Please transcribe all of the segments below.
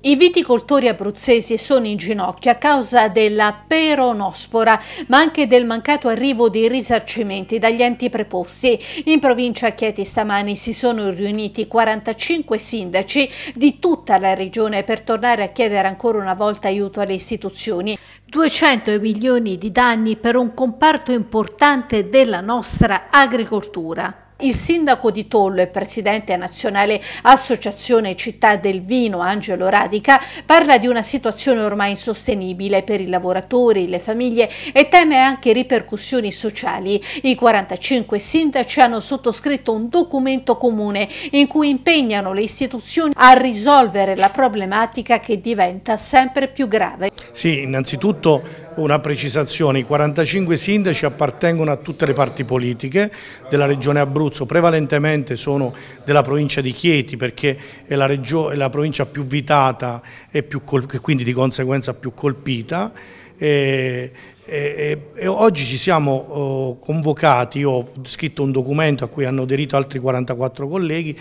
I viticoltori abruzzesi sono in ginocchio a causa della peronospora, ma anche del mancato arrivo di risarcimenti dagli enti preposti. In provincia Chieti stamani si sono riuniti 45 sindaci di tutta la regione per tornare a chiedere ancora una volta aiuto alle istituzioni. 200 milioni di danni per un comparto importante della nostra agricoltura. Il sindaco di Tollo e presidente nazionale Associazione Città del Vino, Angelo Radica, parla di una situazione ormai insostenibile per i lavoratori, le famiglie e teme anche ripercussioni sociali. I 45 sindaci hanno sottoscritto un documento comune in cui impegnano le istituzioni a risolvere la problematica che diventa sempre più grave. Sì, innanzitutto una precisazione, i 45 sindaci appartengono a tutte le parti politiche della regione Abruzzo Abruzzo prevalentemente sono della provincia di Chieti perché è la, è la provincia più vitata e, più e quindi di conseguenza più colpita. E, e, e oggi ci siamo oh, convocati, io ho scritto un documento a cui hanno aderito altri 44 colleghi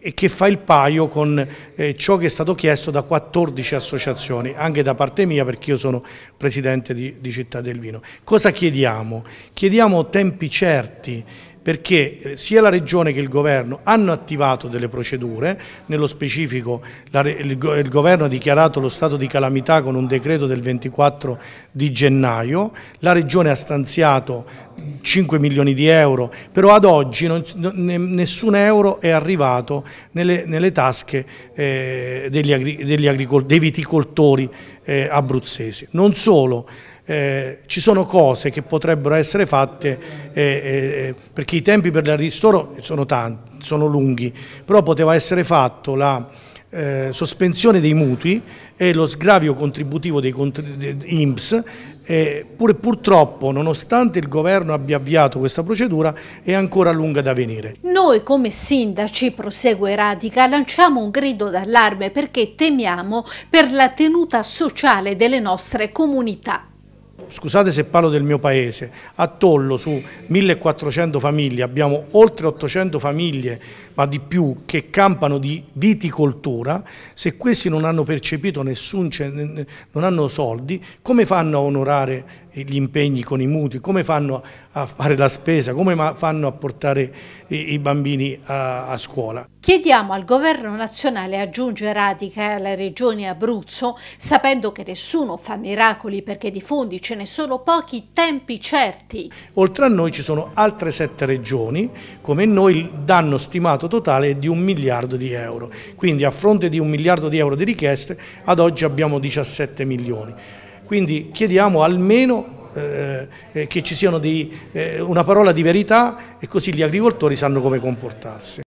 e che fa il paio con eh, ciò che è stato chiesto da 14 associazioni, anche da parte mia perché io sono presidente di, di Città del Vino. Cosa chiediamo? Chiediamo tempi certi perché eh, sia la Regione che il Governo hanno attivato delle procedure, nello specifico il Governo ha dichiarato lo stato di calamità con un decreto del 24 di gennaio, la Regione ha stanziato 5 milioni di euro, però ad oggi nessun euro è arrivato nelle, tasche eh, degli, dei viticoltori eh, abruzzesi. Non solo, eh, ci sono cose che potrebbero essere fatte eh, eh, eh perché i tempi per la ristoro sono tanti, sono lunghi, però poteva essere fatto la eh, sospensione dei mutui e lo sgravio contributivo dei contri, IMSS eh, pur, purtroppo, nonostante il governo abbia avviato questa procedura, è ancora lunga da venire. Noi come sindaci, prosegue Radica, lanciamo un grido d'allarme perché temiamo per la tenuta sociale delle nostre comunità scusate se parlo del mio paese, a Tollo su 1400 famiglie abbiamo oltre 800 famiglie, ma di più, che campano di viticoltura, se questi non hanno percepito nessun, non hanno soldi, come fanno a onorare gli impegni con i mutui, come fanno a fare la spesa, come fanno a portare i bambini a, scuola. Chiediamo al governo nazionale, aggiunge Radica, alla regione Abruzzo, sapendo che nessuno fa miracoli perché di fondi ce ne sono pochi, tempi certi. Oltre a noi ci sono altre sette regioni, come noi il danno stimato totale è di un miliardo di euro, quindi a fronte di un miliardo di euro di richieste ad oggi abbiamo 17 milioni. Quindi chiediamo almeno eh, eh, che ci siano dei, eh, una parola di verità e così gli agricoltori sanno come comportarsi.